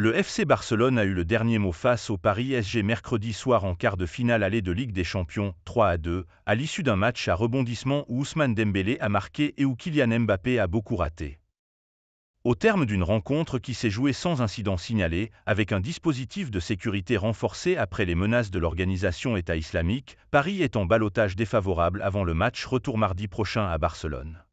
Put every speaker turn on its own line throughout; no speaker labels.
Le FC Barcelone a eu le dernier mot face au Paris SG mercredi soir en quart de finale allée de Ligue des Champions 3 à 2, à l'issue d'un match à rebondissement où Ousmane Dembélé a marqué et où Kylian Mbappé a beaucoup raté. Au terme d'une rencontre qui s'est jouée sans incident signalé, avec un dispositif de sécurité renforcé après les menaces de l'organisation État islamique, Paris est en balotage défavorable avant le match retour mardi prochain à Barcelone.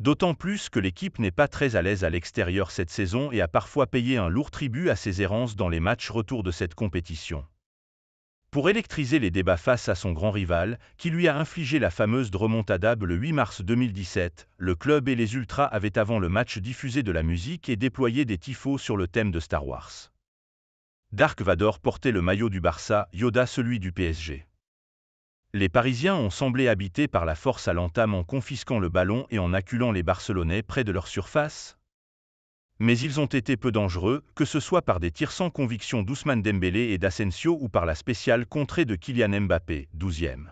D'autant plus que l'équipe n'est pas très à l'aise à l'extérieur cette saison et a parfois payé un lourd tribut à ses errances dans les matchs retour de cette compétition. Pour électriser les débats face à son grand rival, qui lui a infligé la fameuse remontada le 8 mars 2017, le club et les Ultras avaient avant le match diffusé de la musique et déployé des tifos sur le thème de Star Wars. Dark Vador portait le maillot du Barça, Yoda celui du PSG. Les Parisiens ont semblé habiter par la force à l'entame en confisquant le ballon et en acculant les Barcelonais près de leur surface. Mais ils ont été peu dangereux, que ce soit par des tirs sans conviction d'Ousmane Dembélé et d'Asensio ou par la spéciale contrée de Kylian Mbappé, 12e.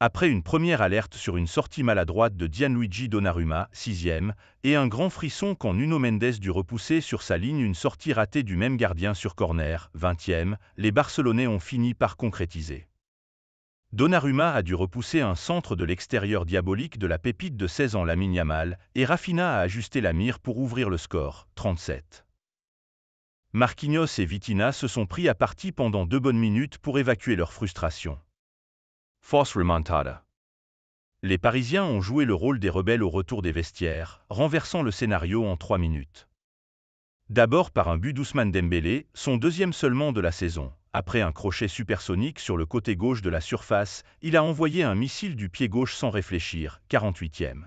Après une première alerte sur une sortie maladroite de Gianluigi Donnarumma, 6e, et un grand frisson quand Nuno Mendes dut repousser sur sa ligne une sortie ratée du même gardien sur corner, 20e, les Barcelonais ont fini par concrétiser. Donnarumma a dû repousser un centre de l'extérieur diabolique de la pépite de 16 ans la Yamal et Rafinha a ajusté la mire pour ouvrir le score, 37. Marquinhos et Vitina se sont pris à partie pendant deux bonnes minutes pour évacuer leur frustration. Force remontada. Les Parisiens ont joué le rôle des rebelles au retour des vestiaires, renversant le scénario en trois minutes. D'abord par un but d'Ousmane Dembélé, son deuxième seulement de la saison, après un crochet supersonique sur le côté gauche de la surface, il a envoyé un missile du pied gauche sans réfléchir, 48e.